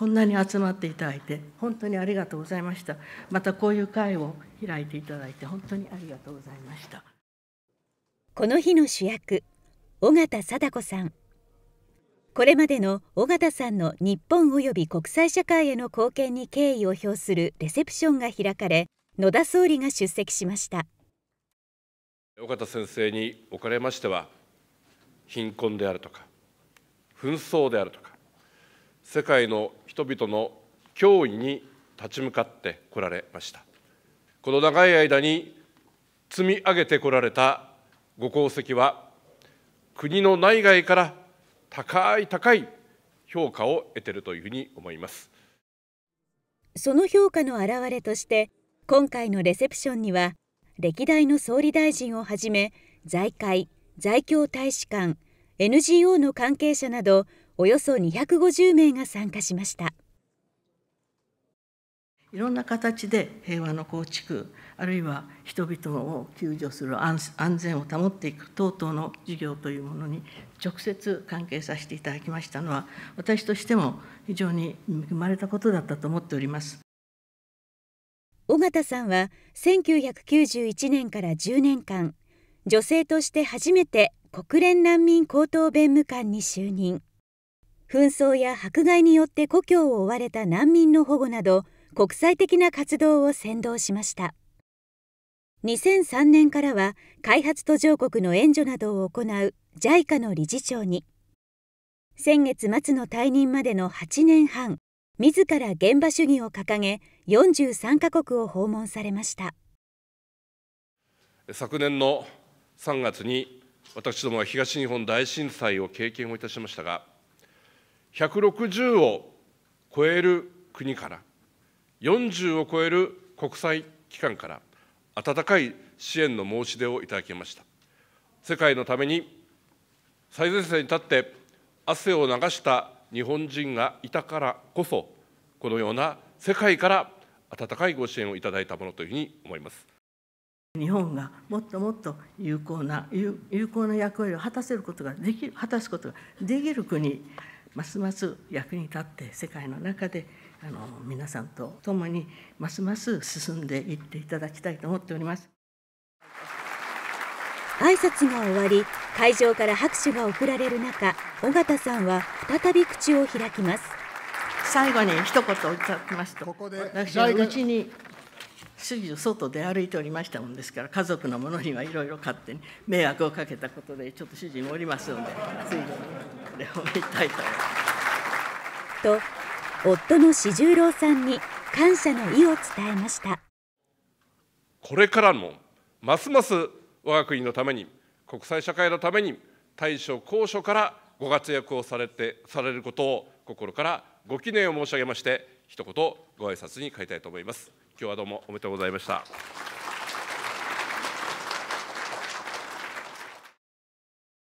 こんなに集まっていただいて本当にありがとうございましたまたこういう会を開いていただいて本当にありがとうございましたこの日の主役尾形貞子さんこれまでの尾形さんの日本及び国際社会への貢献に敬意を表するレセプションが開かれ野田総理が出席しました尾形先生におかれましては貧困であるとか紛争であるとか世界の人々の脅威に立ち向かってこられましたこの長い間に積み上げてこられたご功績は国の内外から高い高い評価を得ているというふうに思いますその評価の表れとして今回のレセプションには歴代の総理大臣をはじめ財界在京大使館 NGO の関係者などおよそ250名が参加しましたいろんな形で平和の構築あるいは人々を救助する安全を保っていく等々の事業というものに直接関係させていただきましたのは私としても非常に恵まれたことだったと思っております。尾形さんは1991年から10年間女性として初めて国連難民高等弁務官に就任紛争や迫害によって故郷を追われた難民の保護など国際的な活動を先導しました2003年からは開発途上国の援助などを行う JICA の理事長に先月末の退任までの8年半自ら現場主義を掲げ43カ国を訪問されました昨年の3月に私どもは東日本大震災を経験をいたしましたが160を超える国から40を超える国際機関から温かい支援の申し出をいただきました世界のために最前線に立って汗を流した日本人がいたからこそこのような世界から温かいご支援をいただいたものというふうに思います日本がもっともっと有効な有効な役割を果たせることができる果たすことができる国ますます役に立って世界の中であの皆さんと共にますます進んでいっていただきたいと思っております挨拶が終わり会場から拍手が送られる中尾形さんは再び口を開きます最後に一言いただきますとここで私のうちに主人の外で歩いておりましたもんですから家族のものにはいろいろ勝手に迷惑をかけたことでちょっと主人もおりますのでついでおめでたいと思います。と夫の四十郎さんに感謝の意を伝えましたこれからもますます我が国のために国際社会のために大将高所からご活躍をされてされることを心からご記念を申し上げまして一言ご挨拶に変えたいと思います。今日はどうもおめでとうございました。